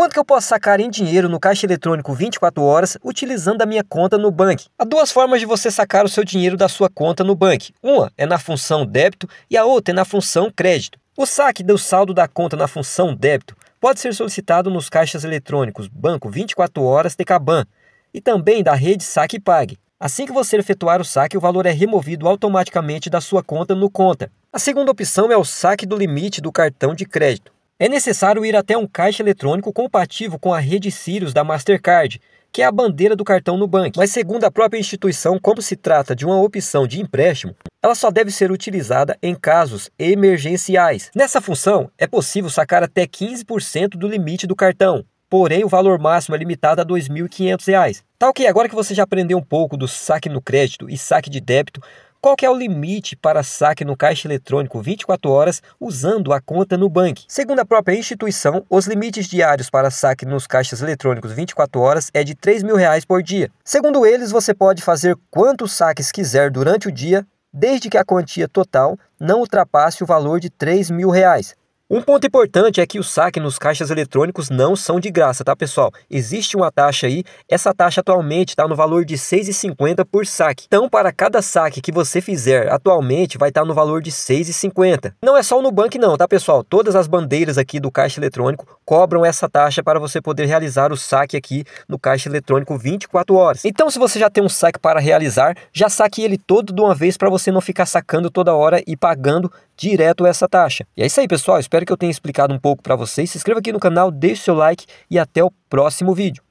Quanto que eu posso sacar em dinheiro no caixa eletrônico 24 horas utilizando a minha conta no banco? Há duas formas de você sacar o seu dinheiro da sua conta no banco. Uma é na função débito e a outra é na função crédito. O saque do saldo da conta na função débito pode ser solicitado nos caixas eletrônicos Banco 24 Horas Tecaban e também da rede Saque Pague. Assim que você efetuar o saque, o valor é removido automaticamente da sua conta no Conta. A segunda opção é o saque do limite do cartão de crédito. É necessário ir até um caixa eletrônico compatível com a rede Sirius da Mastercard, que é a bandeira do cartão no banco. Mas segundo a própria instituição, como se trata de uma opção de empréstimo, ela só deve ser utilizada em casos emergenciais. Nessa função, é possível sacar até 15% do limite do cartão, porém o valor máximo é limitado a R$ 2.500. Tá ok, agora que você já aprendeu um pouco do saque no crédito e saque de débito, qual é o limite para saque no caixa eletrônico 24 horas usando a conta no Nubank? Segundo a própria instituição, os limites diários para saque nos caixas eletrônicos 24 horas é de R$ 3 mil reais por dia. Segundo eles, você pode fazer quantos saques quiser durante o dia, desde que a quantia total não ultrapasse o valor de R$ 3 mil reais. Um ponto importante é que o saque nos caixas eletrônicos não são de graça, tá pessoal? Existe uma taxa aí, essa taxa atualmente está no valor de R$ 6,50 por saque. Então, para cada saque que você fizer atualmente, vai estar tá no valor de R$ 6,50. Não é só o Nubank não, tá pessoal? Todas as bandeiras aqui do caixa eletrônico cobram essa taxa para você poder realizar o saque aqui no caixa eletrônico 24 horas. Então, se você já tem um saque para realizar, já saque ele todo de uma vez para você não ficar sacando toda hora e pagando direto essa taxa. E é isso aí, pessoal. Espero que eu tenha explicado um pouco para vocês. Se inscreva aqui no canal, deixe seu like e até o próximo vídeo.